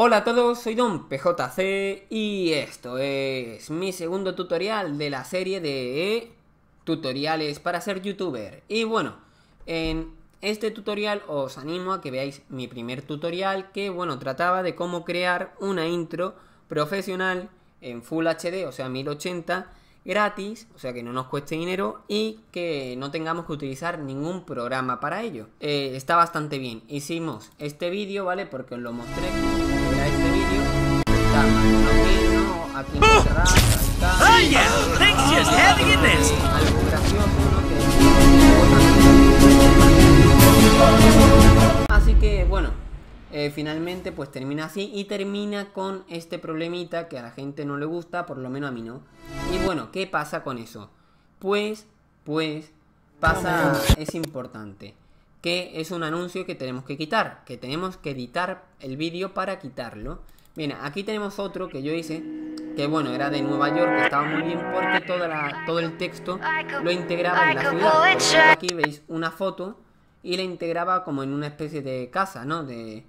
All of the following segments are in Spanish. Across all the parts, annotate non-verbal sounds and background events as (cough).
Hola a todos, soy Don PJC y esto es mi segundo tutorial de la serie de tutoriales para ser youtuber. Y bueno, en este tutorial os animo a que veáis mi primer tutorial que, bueno, trataba de cómo crear una intro profesional en Full HD, o sea 1080, gratis, o sea que no nos cueste dinero y que no tengamos que utilizar ningún programa para ello. Eh, está bastante bien. Hicimos este vídeo, ¿vale? Porque os lo mostré. Así que bueno, eh, finalmente pues termina así y termina con este problemita que a la gente no le gusta, por lo menos a mí no. Y bueno, ¿qué pasa con eso? Pues, pues, pasa, es importante, que es un anuncio que tenemos que quitar, que tenemos que editar el vídeo para quitarlo. Mira, aquí tenemos otro que yo hice, que bueno, era de Nueva York, que estaba muy bien porque toda todo el texto lo integraba en la ciudad. Aquí veis una foto y la integraba como en una especie de casa, ¿no? De,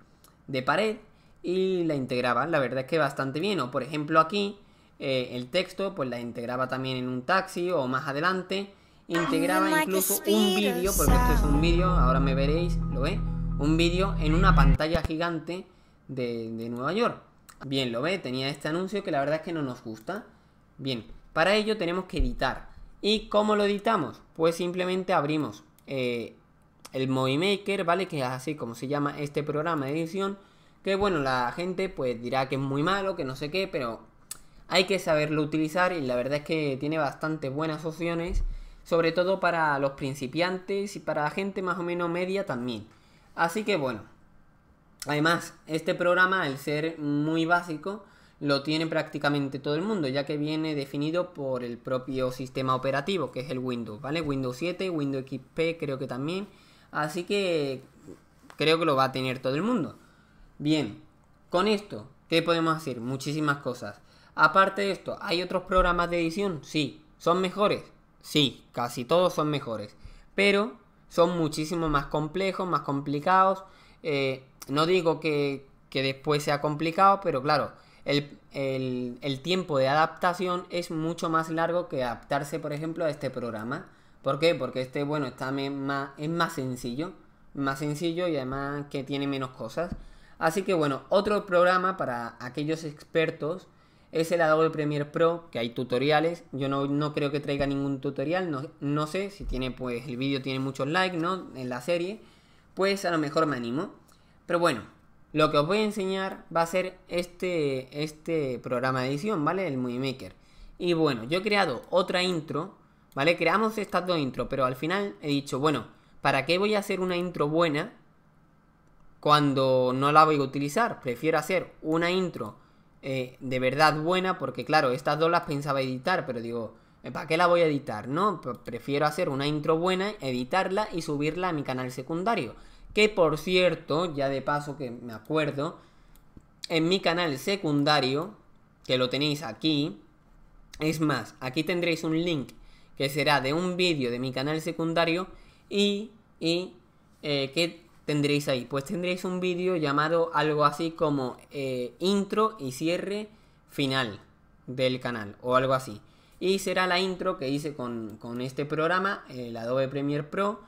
pared y la integraba, la verdad es que bastante bien. O por ejemplo aquí, eh, el texto pues la integraba también en un taxi o más adelante. Integraba incluso un vídeo, porque esto es un vídeo, ahora me veréis, ¿lo ve? Un vídeo en una pantalla gigante de Nueva York. Bien, lo ve, tenía este anuncio que la verdad es que no nos gusta. Bien, para ello tenemos que editar. ¿Y cómo lo editamos? Pues simplemente abrimos eh, el Movie Maker, ¿vale? Que es así como se llama este programa de edición. Que bueno, la gente pues dirá que es muy malo, que no sé qué, pero hay que saberlo utilizar y la verdad es que tiene bastante buenas opciones, sobre todo para los principiantes y para la gente más o menos media también. Así que bueno, Además, este programa, al ser muy básico, lo tiene prácticamente todo el mundo, ya que viene definido por el propio sistema operativo, que es el Windows, ¿vale? Windows 7, Windows XP creo que también. Así que creo que lo va a tener todo el mundo. Bien, con esto, ¿qué podemos hacer? Muchísimas cosas. Aparte de esto, ¿hay otros programas de edición? Sí. ¿Son mejores? Sí, casi todos son mejores. Pero son muchísimo más complejos, más complicados eh, no digo que, después sea complicado, pero claro, el, tiempo de adaptación es mucho más largo que adaptarse, por ejemplo, a este programa. ¿Por qué? Porque este, bueno, está más, es más sencillo, más sencillo y además que tiene menos cosas. Así que bueno, otro programa para aquellos expertos es el Adobe Premiere Pro, que hay tutoriales. Yo no, creo que traiga ningún tutorial, no, sé si tiene, pues el vídeo tiene muchos likes, ¿no? En la serie pues a lo mejor me animo. Pero bueno, lo que os voy a enseñar va a ser este, este programa de edición, ¿vale? El Movie Maker. Y bueno, yo he creado otra intro, ¿vale? Creamos estas dos intros, pero al final he dicho, bueno, ¿para qué voy a hacer una intro buena cuando no la voy a utilizar? Prefiero hacer una intro eh, de verdad buena, porque claro, estas dos las pensaba editar, pero digo, eh, ¿para qué la voy a editar? No, pues prefiero hacer una intro buena, editarla y subirla a mi canal secundario. Que por cierto, ya de paso que me acuerdo, en mi canal secundario, que lo tenéis aquí, es más, aquí tendréis un link que será de un vídeo de mi canal secundario y, y eh, ¿qué tendréis ahí? Pues tendréis un vídeo llamado algo así como eh, intro y cierre final del canal o algo así. Y será la intro que hice con, con este programa, el Adobe Premiere Pro,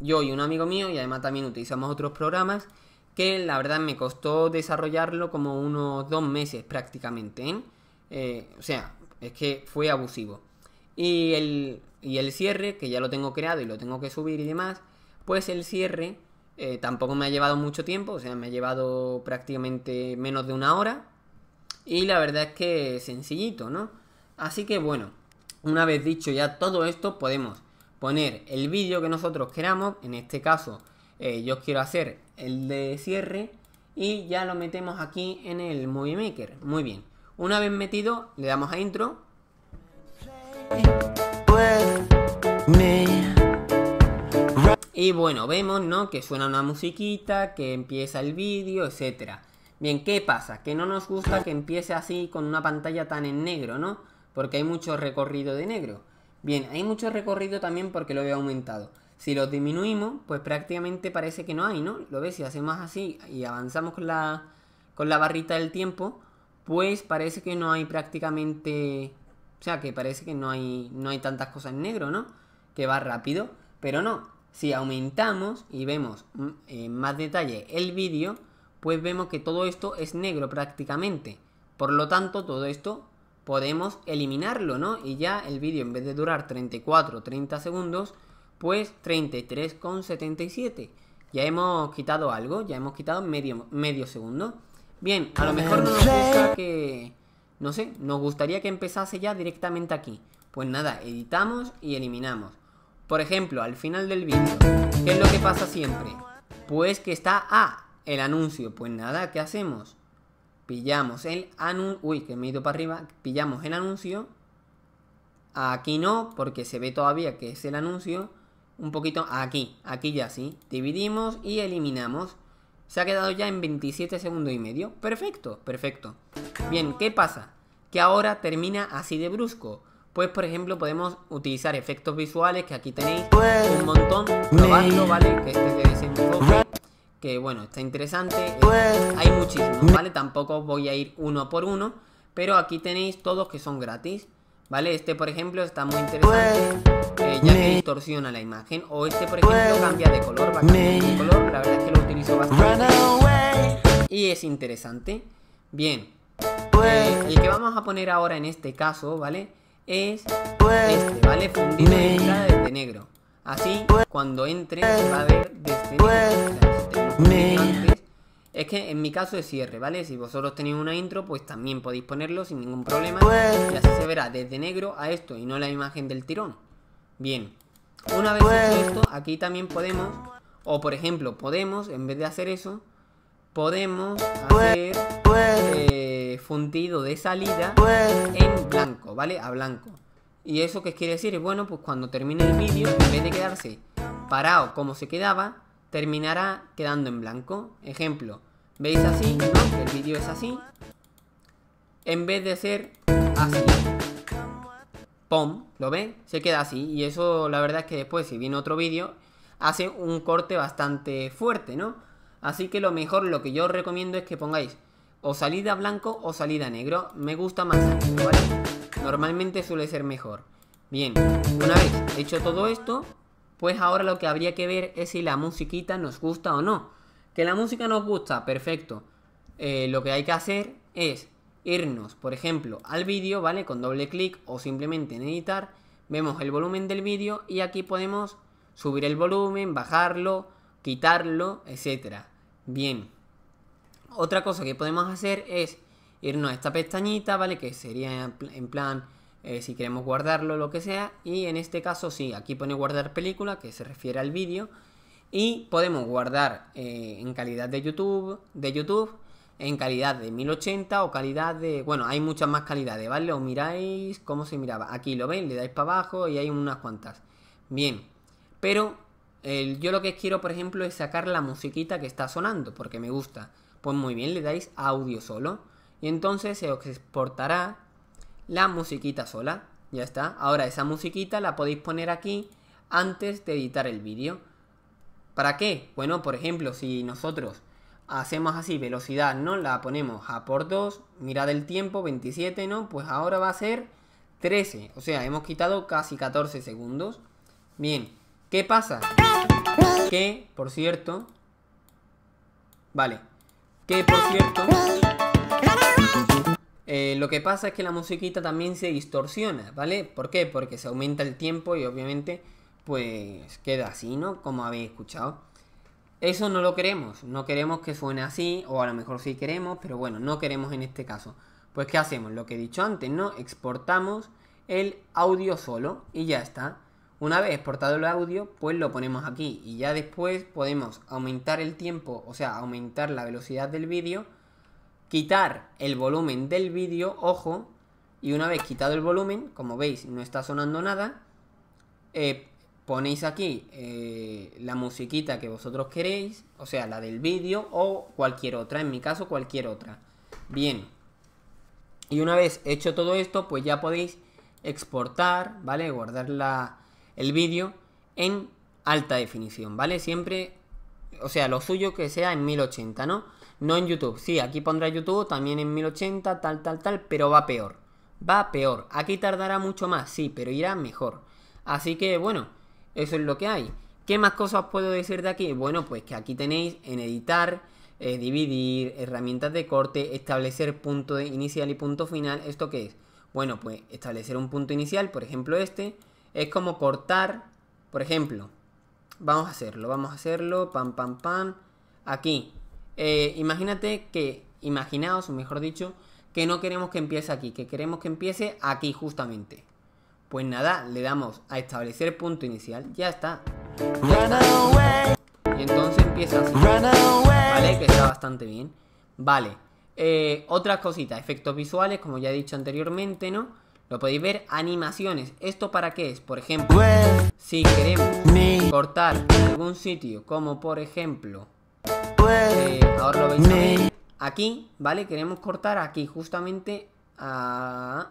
yo y un amigo mío, y además también utilizamos otros programas, que la verdad me costó desarrollarlo como unos dos meses prácticamente. ¿eh? Eh, o sea, es que fue abusivo. Y el, y el cierre, que ya lo tengo creado y lo tengo que subir y demás, pues el cierre eh, tampoco me ha llevado mucho tiempo, o sea, me ha llevado prácticamente menos de una hora. Y la verdad es que sencillito, ¿no? Así que bueno, una vez dicho ya todo esto, podemos poner el vídeo que nosotros queramos. En este caso, eh, yo quiero hacer el de cierre y ya lo metemos aquí en el Movie Maker. Muy bien. Una vez metido, le damos a intro. Y bueno, vemos, ¿no? Que suena una musiquita, que empieza el vídeo, etcétera. Bien, ¿qué pasa? Que no nos gusta que empiece así con una pantalla tan en negro, ¿no? Porque hay mucho recorrido de negro. Bien, hay mucho recorrido también porque lo he aumentado. Si lo disminuimos, pues prácticamente parece que no hay, ¿no? Lo ves, si hacemos así y avanzamos con la, con la barrita del tiempo, pues parece que no hay prácticamente... O sea, que parece que no hay, no hay tantas cosas en negro, ¿no? Que va rápido, pero no. Si aumentamos y vemos mm, en eh, más detalle el vídeo, pues vemos que todo esto es negro prácticamente. Por lo tanto, todo esto podemos eliminarlo, ¿no? Y ya el vídeo en vez de durar 34, 30 segundos, pues 33,77. Ya hemos quitado algo, ya hemos quitado medio, medio segundo. Bien, a lo mejor nos gusta que... No sé, nos gustaría que empezase ya directamente aquí. Pues nada, editamos y eliminamos. Por ejemplo, al final del vídeo, ¿qué es lo que pasa siempre? Pues que está A, ah, el anuncio. Pues nada, ¿qué hacemos? pillamos el anuncio. Uy, que me he ido para arriba. Pillamos el anuncio. Aquí no, porque se ve todavía que es el anuncio. Un poquito aquí, aquí ya sí. Dividimos y eliminamos. Se ha quedado ya en 27 segundos y medio. Perfecto, perfecto. Bien, ¿qué pasa? Que ahora termina así de brusco. Pues por ejemplo podemos utilizar efectos visuales que aquí tenéis un montón. ¿vale? Este que bueno, está interesante. Eh, hay muchísimos, ¿vale? Tampoco voy a ir uno por uno, pero aquí tenéis todos que son gratis, ¿vale? Este, por ejemplo, está muy interesante, eh, ya que distorsiona la imagen. O este, por ejemplo, cambia de color, va cambiando de color, la verdad es que lo utilizo bastante. Y es interesante. Bien. Y eh, el que vamos a poner ahora en este caso, ¿vale? Es este, ¿vale? Fundido de, este negro. Así, cuando entre, va a ver desde este Ah, es que en mi caso es cierre, ¿vale? Si vosotros tenéis una intro, pues también podéis ponerlo sin ningún problema. Pues y así se verá desde negro a esto y no la imagen del tirón. Bien. Una vez hecho pues esto, aquí también podemos, o por ejemplo, podemos, en vez de hacer eso, podemos pues hacer eh, fundido de salida en blanco, ¿vale? A blanco. ¿Y eso qué quiere decir? Bueno, pues cuando termine el vídeo, en vez de quedarse parado como se quedaba, terminará quedando en blanco. Ejemplo, veis así, El vídeo es así. En vez de ser así, ¡pum! ¿Lo ven? Se queda así. Y eso la verdad es que después, si viene otro vídeo, hace un corte bastante fuerte, ¿no? Así que lo mejor, lo que yo os recomiendo es que pongáis o salida blanco o salida negro. Me gusta más, Normalmente suele ser mejor. Bien, una vez hecho todo esto, pues ahora lo que habría que ver es si la musiquita nos gusta o no. Que la música nos gusta, perfecto. Eh, lo que hay que hacer es irnos, por ejemplo, al vídeo, ¿vale? Con doble clic o simplemente en editar, vemos el volumen del vídeo y aquí podemos subir el volumen, bajarlo, quitarlo, etcétera. Bien. Otra cosa que podemos hacer es irnos a esta pestañita, ¿vale? Que sería en plan eh, si queremos guardarlo, lo que sea. Y en este caso sí, aquí pone guardar película, que se refiere al vídeo. Y podemos guardar eh, en calidad de YouTube, de YouTube, en calidad de 1080 o calidad de... Bueno, hay muchas más calidades, ¿vale? O miráis cómo se miraba. Aquí lo ven, le dais para abajo y hay unas cuantas. Bien, pero yo lo que quiero, por ejemplo, es sacar la musiquita que está sonando, porque me gusta. Pues muy bien, le dais audio solo. Y entonces se os exportará la musiquita sola. Ya está. Ahora esa musiquita la podéis poner aquí antes de editar el vídeo. ¿Para qué? Bueno, por ejemplo, si nosotros hacemos así, velocidad, ¿no? La ponemos a por 2, mirad el tiempo, 27, ¿no? Pues ahora va a ser 13, o sea, hemos quitado casi 14 segundos. Bien, ¿qué pasa? Que, por cierto... Vale, que por cierto... Eh, lo que pasa es que la musiquita también se distorsiona, ¿vale? ¿Por qué? Porque se aumenta el tiempo y obviamente pues queda así, ¿no? Como habéis escuchado. Eso no lo queremos, no queremos que suene así, o a lo mejor sí queremos, pero bueno, no queremos en este caso. Pues ¿qué hacemos? Lo que he dicho antes, ¿no? Exportamos el audio solo y ya está. Una vez exportado el audio, pues lo ponemos aquí y ya después podemos aumentar el tiempo, o sea, aumentar la velocidad del vídeo quitar el volumen del vídeo, ojo, y una vez quitado el volumen, como veis no está sonando nada, eh, ponéis aquí eh, la musiquita que vosotros queréis, o sea, la del vídeo o cualquier otra, en mi caso cualquier otra. Bien, y una vez hecho todo esto, pues ya podéis exportar, ¿vale? Guardar el vídeo en alta definición, ¿vale? Siempre, o sea, lo suyo que sea en 1080, ¿no? No en YouTube, sí, aquí pondrá YouTube, también en 1080, tal, tal, tal, pero va peor. Va peor. Aquí tardará mucho más, sí, pero irá mejor. Así que bueno, eso es lo que hay. ¿Qué más cosas puedo decir de aquí? Bueno, pues que aquí tenéis en editar, eh, dividir, herramientas de corte, establecer punto de inicial y punto final. ¿Esto qué es? Bueno, pues establecer un punto inicial, por ejemplo este, es como cortar, por ejemplo, vamos a hacerlo, vamos a hacerlo, pam, pam, pam, aquí, eh, imagínate que, imaginaos, mejor dicho, que no queremos que empiece aquí, que queremos que empiece aquí justamente. Pues nada, le damos a establecer punto inicial, ya está. Y entonces empieza así. Vale, que está bastante bien. Vale, eh, otras cositas, efectos visuales, como ya he dicho anteriormente, ¿no? Lo podéis ver, animaciones. ¿Esto para qué es? Por ejemplo, pues, si queremos cortar en algún sitio, como por ejemplo ahora lo veis aquí, ¿vale? Queremos cortar aquí, justamente a...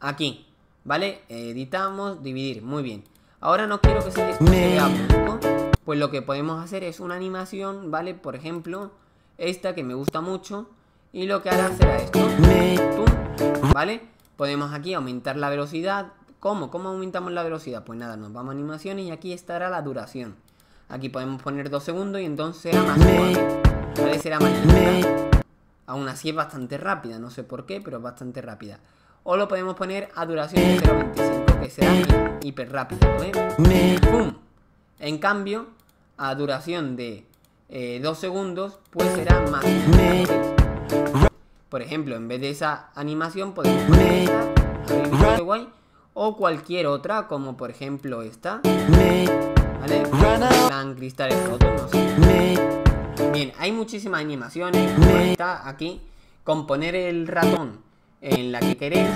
Aquí, ¿vale? Editamos, dividir, muy bien. Ahora no quiero que se vea Pues lo que podemos hacer es una animación, ¿vale? Por ejemplo, esta que me gusta mucho. Y lo que hará será esto. ¿Vale? Podemos aquí aumentar la velocidad. ¿Cómo? ¿Cómo aumentamos la velocidad? Pues nada, nos vamos a animaciones y aquí estará la duración. Aquí podemos poner 2 segundos y entonces será más Aún así es bastante rápida, no sé por qué, pero es bastante rápida. O lo podemos poner a duración de 0.25, que será hiper rápido, ¿eh? En cambio, a duración de 2 eh, segundos, pues será más. Por ejemplo, en vez de esa animación, podemos poner esta, o cualquier otra, como por ejemplo esta. Bien, hay muchísimas animaciones. Está aquí con poner el ratón en la que queréis,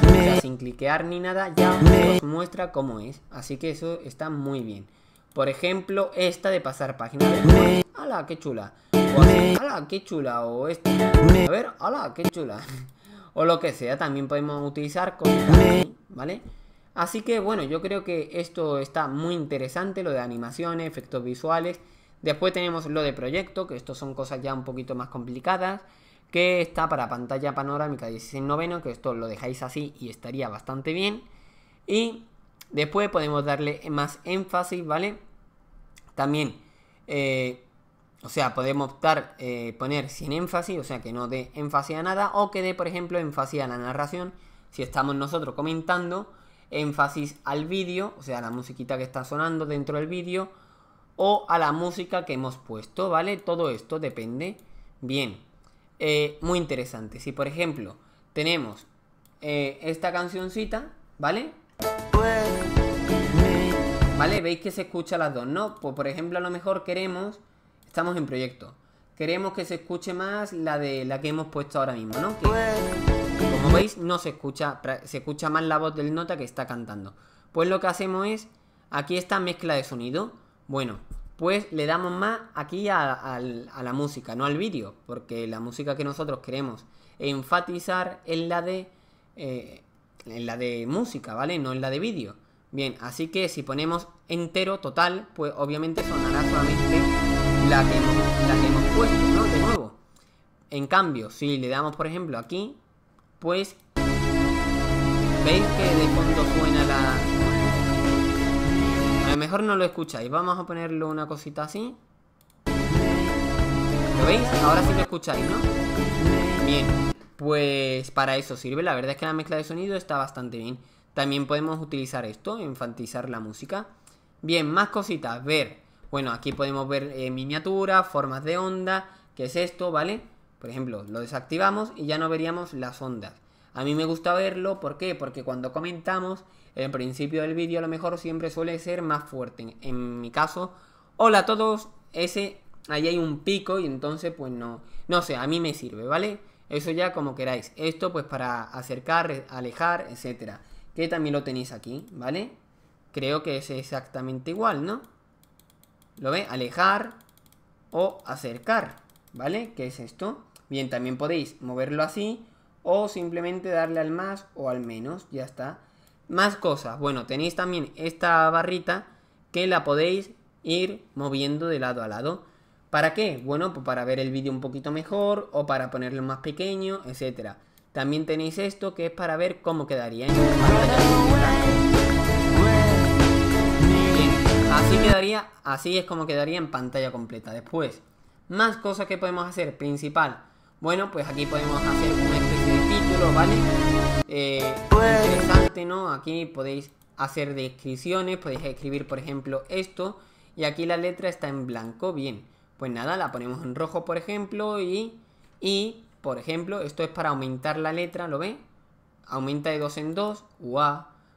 sin cliquear ni nada, ya os muestra cómo es. Así que eso está muy bien. Por ejemplo, esta de pasar páginas. ¡Hala, qué chula! qué chula! O esta. A ver, ¡hala, qué chula! (laughs) o lo que sea, también podemos utilizar con, ¿vale? Así que bueno, yo creo que esto está muy interesante, lo de animaciones, efectos visuales. Después tenemos lo de proyecto, que esto son cosas ya un poquito más complicadas, que está para pantalla panorámica 16 noveno, que esto lo dejáis así y estaría bastante bien. Y después podemos darle más énfasis, ¿vale? También, eh, o sea, podemos optar eh, poner sin énfasis, o sea, que no dé énfasis a nada, o que dé, por ejemplo, énfasis a la narración, si estamos nosotros comentando énfasis al vídeo, o sea, la musiquita que está sonando dentro del vídeo o a la música que hemos puesto, ¿vale? Todo esto depende. Bien, eh, muy interesante. Si por ejemplo tenemos eh, esta cancioncita, ¿vale? ¿Vale? Veis que se escucha las dos, ¿no? Pues por ejemplo a lo mejor queremos, estamos en proyecto, queremos que se escuche más la de la que hemos puesto ahora mismo, ¿no? Como veis, no se escucha, se escucha más la voz del nota que está cantando. Pues lo que hacemos es, aquí está mezcla de sonido. Bueno, pues le damos más aquí a, la música, no al vídeo, porque la música que nosotros queremos enfatizar es la de, eh, la de música, ¿vale? No en la de vídeo. Bien, así que si ponemos entero, total, pues obviamente sonará solamente la que hemos, la que hemos puesto, ¿no? De nuevo. En cambio, si le damos, por ejemplo, aquí, pues veis que de fondo suena la... A lo mejor no lo escucháis, vamos a ponerle una cosita así. ¿Lo veis? Ahora sí lo escucháis, ¿no? Bien, pues para eso sirve, la verdad es que la mezcla de sonido está bastante bien. También podemos utilizar esto, enfatizar la música. Bien, más cositas, ver. Bueno, aquí podemos ver eh, miniaturas, formas de onda, qué es esto, ¿vale? vale por ejemplo, lo desactivamos y ya no veríamos las ondas. A mí me gusta verlo, ¿por qué? Porque cuando comentamos, en principio del vídeo a lo mejor siempre suele ser más fuerte. En mi caso, hola a todos, ese, ahí hay un pico y entonces pues no, no sé, a mí me sirve, ¿vale? Eso ya como queráis. Esto pues para acercar, alejar, etcétera. Que también lo tenéis aquí, ¿vale? Creo que es exactamente igual, ¿no? ¿Lo ve? Alejar o acercar, ¿vale? ¿Qué es esto? Bien, también podéis moverlo así o simplemente darle al más o al menos, ya está. Más cosas, bueno, tenéis también esta barrita que la podéis ir moviendo de lado a lado. ¿Para qué? Bueno, pues para ver el vídeo un poquito mejor o para ponerlo más pequeño, etc. También tenéis esto que es para ver cómo quedaría en así quedaría, así es como quedaría en pantalla completa. Después, más cosas que podemos hacer. Principal, bueno, pues aquí podemos hacer una especie de título, ¿vale? Eh, pues- interesante, ¿no? Aquí podéis hacer descripciones, podéis escribir, por ejemplo, esto. Y aquí la letra está en blanco, bien. Pues nada, la ponemos en rojo, por ejemplo, y... Y, por ejemplo, esto es para aumentar la letra, ¿lo ve? Aumenta de 2 en 2,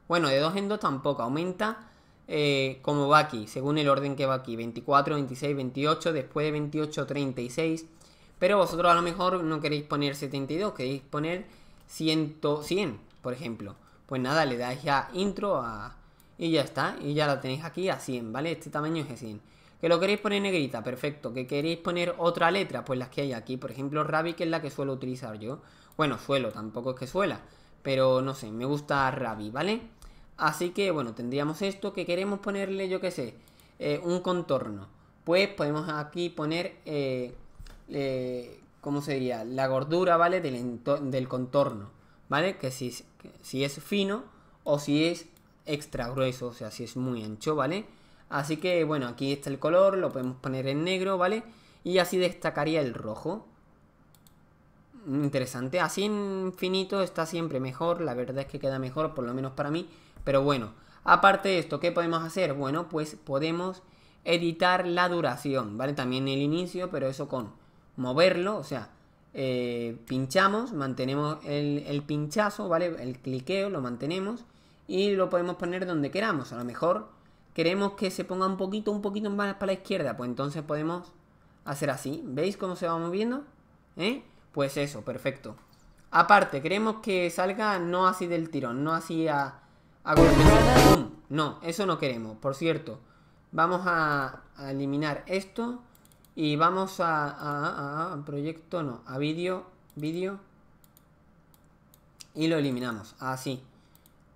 Bueno, de 2 en 2 tampoco, aumenta eh, como va aquí, según el orden que va aquí. 24, 26, 28, después de 28, 36... Pero vosotros a lo mejor no queréis poner 72, queréis poner 100, 100 por ejemplo. Pues nada, le dais a intro a... y ya está. Y ya la tenéis aquí a 100, ¿vale? Este tamaño es de 100. Que lo queréis poner negrita, perfecto. Que queréis poner otra letra, pues las que hay aquí. Por ejemplo, Ravi, que es la que suelo utilizar yo. Bueno, suelo, tampoco es que suela. Pero no sé, me gusta Ravi, ¿vale? Así que, bueno, tendríamos esto que queremos ponerle, yo qué sé, eh, un contorno. Pues podemos aquí poner... Eh, eh, ¿cómo se diría? La gordura, ¿vale? Del, del contorno, ¿vale? Que si, si es fino o si es extra grueso, o sea, si es muy ancho, ¿vale? Así que, bueno, aquí está el color, lo podemos poner en negro, ¿vale? Y así destacaría el rojo. Interesante, así en finito está siempre mejor, la verdad es que queda mejor, por lo menos para mí. Pero bueno, aparte de esto, ¿qué podemos hacer? Bueno, pues podemos editar la duración, ¿vale? También el inicio, pero eso con moverlo, o sea, eh, pinchamos, mantenemos el, pinchazo, ¿vale? El cliqueo, lo mantenemos y lo podemos poner donde queramos. A lo mejor queremos que se ponga un poquito, un poquito más para la izquierda, pues entonces podemos hacer así. ¿Veis cómo se va moviendo? ¿Eh? Pues eso, perfecto. Aparte, queremos que salga no así del tirón, no así a, a No, eso no queremos. Por cierto, vamos a eliminar esto y vamos a, proyecto, no, a vídeo, vídeo. Y lo eliminamos, así.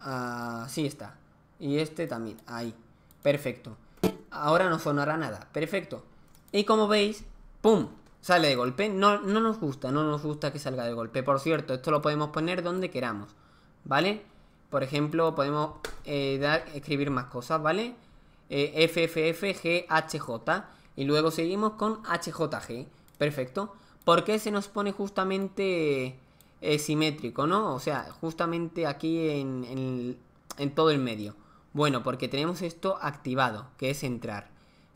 Así está. Y este también, ahí. Perfecto. Ahora no sonará nada, perfecto. Y como veis, ¡pum! Sale de golpe. No, no nos gusta, no nos gusta que salga de golpe. Por cierto, esto lo podemos poner donde queramos, ¿vale? Por ejemplo, podemos eh, dar, escribir más cosas, ¿vale? Eh, FFFGHJ y luego seguimos con HJG. Perfecto. ¿Por qué se nos pone justamente eh, simétrico, no? O sea, justamente aquí en, todo el medio. Bueno, porque tenemos esto activado, que es centrar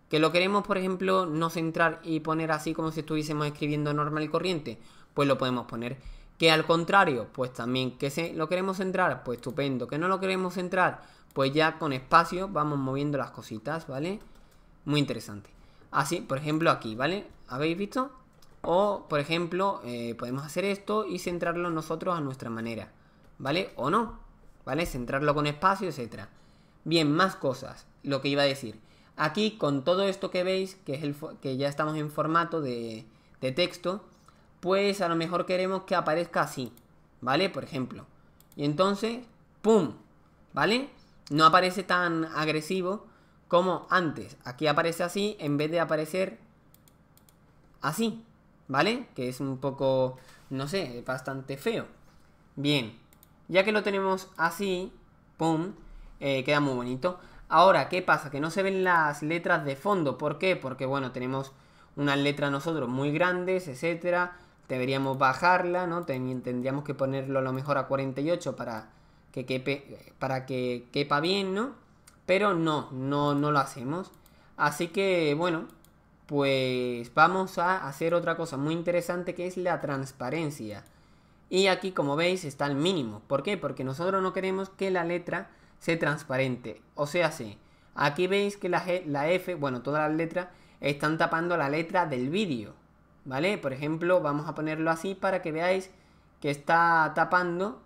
¿Que lo queremos, por ejemplo, no centrar y poner así como si estuviésemos escribiendo normal y corriente? Pues lo podemos poner. Que al contrario, pues también, que se, lo queremos centrar, pues estupendo. Que no lo queremos centrar, pues ya con espacio vamos moviendo las cositas, ¿vale? Muy interesante. Así, ah, por ejemplo, aquí, ¿vale? ¿Habéis visto? O, por ejemplo, eh, podemos hacer esto y centrarlo nosotros a nuestra manera, ¿vale? O no, ¿vale? Centrarlo con espacio, etcétera. Bien, más cosas, lo que iba a decir. Aquí, con todo esto que veis, que, es el que ya estamos en formato de texto, pues a lo mejor queremos que aparezca así, ¿vale? Por ejemplo. Y entonces, ¡pum! ¿Vale? No aparece tan agresivo, como antes. Aquí aparece así en vez de aparecer así, ¿vale? Que es un poco, no sé, bastante feo. Bien, ya que lo tenemos así, pum, eh, queda muy bonito. Ahora, ¿qué pasa? Que no se ven las letras de fondo. ¿Por qué? Porque, bueno, tenemos una letra nosotros muy grandes, etcétera. Deberíamos bajarla, ¿no? Tendríamos que ponerlo a lo mejor a 48 para que, para que quepa bien, ¿no? Pero no, no, no lo hacemos. Así que bueno, pues vamos a hacer otra cosa muy interesante que es la transparencia. Y aquí como veis está el mínimo. ¿Por qué? Porque nosotros no queremos que la letra sea transparente. O sea, sí. Aquí veis que la, G, la F, bueno, todas las letras están tapando la letra del vídeo. ¿Vale? Por ejemplo, vamos a ponerlo así para que veáis que está tapando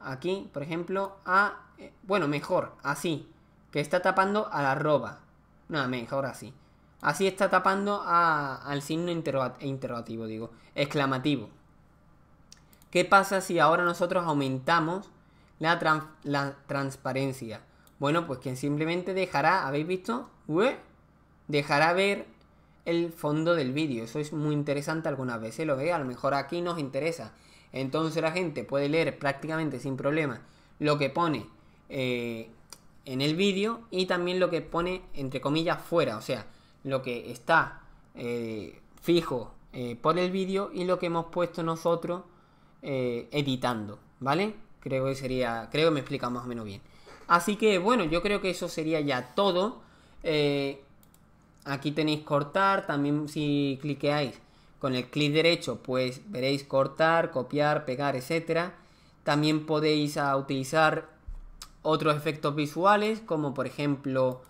aquí, por ejemplo, a... Eh, bueno, mejor, así que está tapando a la arroba. no, ahora sí. Así está tapando a, al signo interrogativo, digo, exclamativo. ¿Qué pasa si ahora nosotros aumentamos la, la transparencia? Bueno, pues quien simplemente dejará, ¿habéis visto? dejará ver el fondo del vídeo. Eso es muy interesante algunas veces, lo ve, a lo mejor aquí nos interesa. Entonces la gente puede leer prácticamente sin problema lo que pone eh, en el vídeo y también lo que pone entre comillas fuera, o sea, lo que está eh, fijo eh, por el vídeo y lo que hemos puesto nosotros eh, editando, ¿vale? Creo que sería, creo que me explica más o menos bien. Así que bueno, yo creo que eso sería ya todo. aquí tenéis cortar, también si cliqueáis con el clic derecho, pues veréis cortar, copiar, pegar, etcétera. También podéis a utilizar otros efectos visuales, como por ejemplo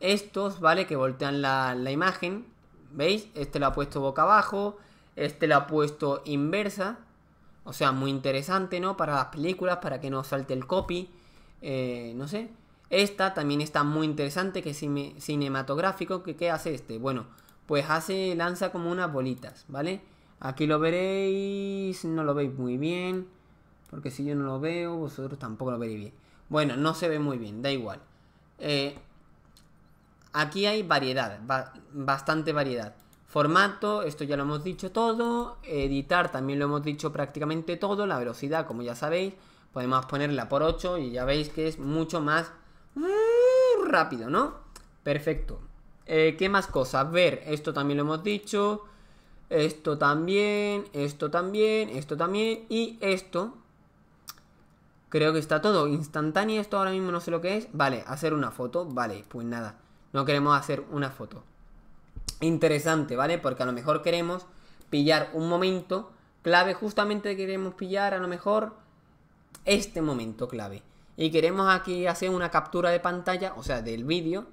estos, ¿vale? Que voltean la, imagen, ¿veis? Este lo ha puesto boca abajo, este lo ha puesto inversa, o sea, muy interesante, ¿no? Para las películas, para que no salte el copy, eh, no sé. Esta también está muy interesante, que es cinematográfico, que ¿qué hace este? Bueno, pues hace, lanza como unas bolitas, ¿vale? Aquí lo veréis, no lo veis muy bien, porque si yo no lo veo, vosotros tampoco lo veréis bien. Bueno, no se ve muy bien, da igual. Eh, aquí hay variedad, bastante variedad. Formato, esto ya lo hemos dicho todo. Editar también lo hemos dicho prácticamente todo. La velocidad, como ya sabéis, podemos ponerla por 8 y ya veis que es mucho más uh, rápido, ¿no? Perfecto. Eh, ¿Qué más cosas? Ver, esto también lo hemos dicho. Esto también, esto también, esto también y esto Creo que está todo. Instantáneo, esto ahora mismo no sé lo que es. Vale, hacer una foto. Vale, pues nada. No queremos hacer una foto. Interesante, ¿vale? Porque a lo mejor queremos pillar un momento clave. Justamente queremos pillar a lo mejor este momento clave. Y queremos aquí hacer una captura de pantalla, o sea, del vídeo,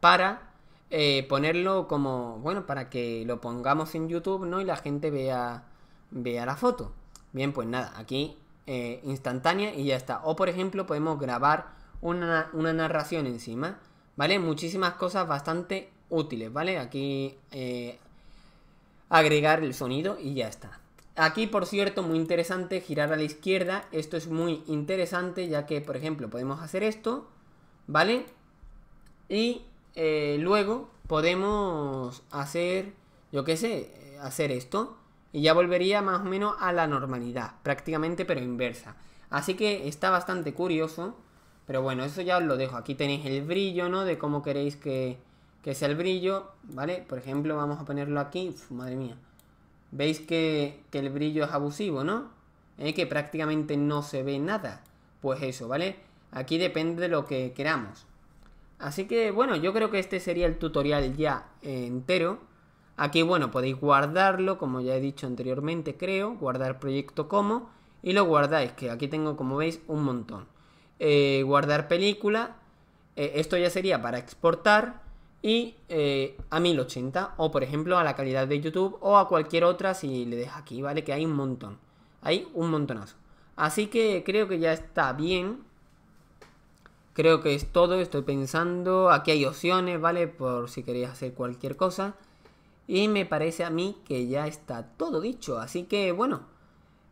para eh, ponerlo como, bueno, para que lo pongamos en YouTube, ¿no? Y la gente vea, vea la foto. Bien, pues nada, aquí eh, instantánea y ya está. O por ejemplo podemos grabar una, narración encima, ¿vale? Muchísimas cosas bastante útiles, ¿vale? Aquí eh, agregar el sonido y ya está. Aquí, por cierto, muy interesante girar a la izquierda. Esto es muy interesante ya que, por ejemplo, podemos hacer esto, ¿vale? Y eh, luego podemos hacer, yo qué sé, hacer esto y ya volvería más o menos a la normalidad, prácticamente pero inversa. Así que está bastante curioso, pero bueno, eso ya os lo dejo. Aquí tenéis el brillo, ¿no? De cómo queréis que, sea el brillo, ¿vale? Por ejemplo, vamos a ponerlo aquí, madre mía. Veis que, el brillo es abusivo, ¿no? ¿Eh? Que prácticamente no se ve nada. Pues eso, ¿vale? Aquí depende de lo que queramos. Así que, bueno, yo creo que este sería el tutorial ya entero. Aquí, bueno, podéis guardarlo, como ya he dicho anteriormente, creo, guardar proyecto como, y lo guardáis, que aquí tengo, como veis, un montón. Eh, guardar película, eh, esto ya sería para exportar, y eh, a 1080, o por ejemplo a la calidad de YouTube, o a cualquier otra si le deja aquí, ¿vale? Que hay un montón, hay un montonazo. Así que creo que ya está bien, creo que es todo, estoy pensando, aquí hay opciones, ¿vale? Por si queréis hacer cualquier cosa. Y me parece a mí que ya está todo dicho. Así que bueno,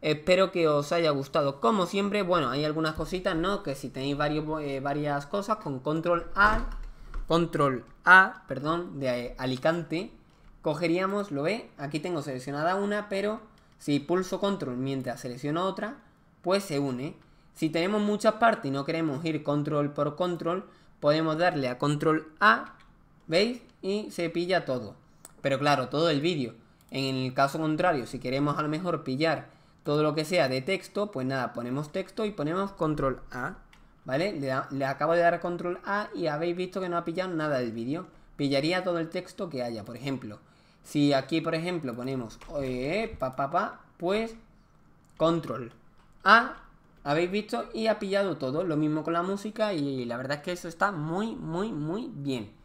espero que os haya gustado. Como siempre, bueno, hay algunas cositas, ¿no? Que si tenéis eh, varias cosas con control A, control A, perdón, de eh, Alicante, cogeríamos, ¿lo ve? Aquí tengo seleccionada una, pero si pulso control mientras selecciono otra, pues se une. Si tenemos muchas partes y no queremos ir control por control, podemos darle a control A, ¿veis? Y se pilla todo. Pero claro, todo el vídeo. En el caso contrario, si queremos a lo mejor pillar todo lo que sea de texto, pues nada, ponemos texto y ponemos control A. ¿Vale? Le, acabo de dar control A y habéis visto que no ha pillado nada del vídeo. Pillaría todo el texto que haya. Por ejemplo, si aquí, por ejemplo, ponemos Eh, pa, pa, pa, pues control A, habéis visto y ha pillado todo. Lo mismo con la música y la verdad es que eso está muy, muy, muy bien.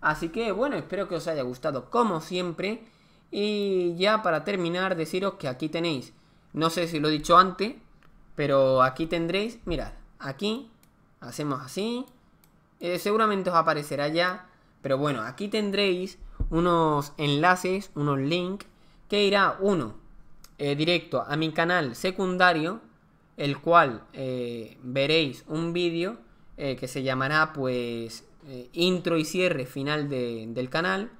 Así que bueno, espero que os haya gustado como siempre. Y ya para terminar, deciros que aquí tenéis, no sé si lo he dicho antes, pero aquí tendréis, mirad, aquí hacemos así. Eh, seguramente os aparecerá ya, pero bueno, aquí tendréis unos enlaces, unos links, que irá uno eh, directo a mi canal secundario, el cual eh, veréis un vídeo que se llamará pues eh, intro y cierre final del canal.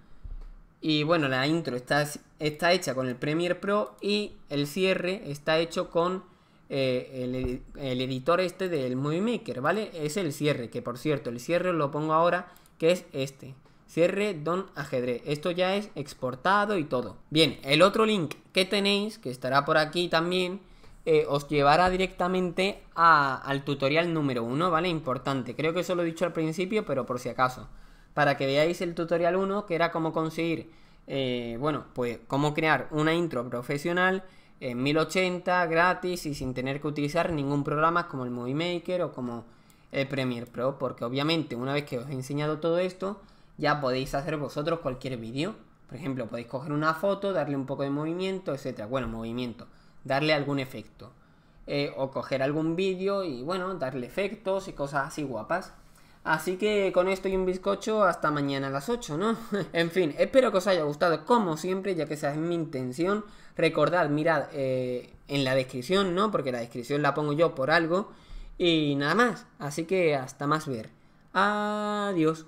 Y bueno, la intro está, está hecha con el Premiere Pro y el cierre está hecho con eh, el, editor este del Movie Maker, ¿vale? Es el cierre, que por cierto, el cierre lo pongo ahora, que es este. Cierre Don Ajedrez. Esto ya es exportado y todo. Bien, el otro link que tenéis, que estará por aquí también, eh, os llevará directamente al tutorial número 1, ¿vale? Importante, creo que eso lo he dicho al principio, pero por si acaso. Para que veáis el tutorial 1, que era cómo conseguir, eh, bueno, pues cómo crear una intro profesional en 1080, gratis y sin tener que utilizar ningún programa como el Movie Maker o como el Premiere Pro, porque obviamente una vez que os he enseñado todo esto, ya podéis hacer vosotros cualquier vídeo. Por ejemplo, podéis coger una foto, darle un poco de movimiento, etcétera. Bueno, movimiento darle algún efecto. Eh, o coger algún vídeo y bueno, darle efectos y cosas así guapas. Así que con esto y un bizcocho hasta mañana a las 8, ¿no? (laughs) en fin, espero que os haya gustado como siempre, ya que esa es mi intención. Recordad, mirad eh, en la descripción, ¿no? Porque la descripción la pongo yo por algo. Y nada más. Así que hasta más ver. Adiós.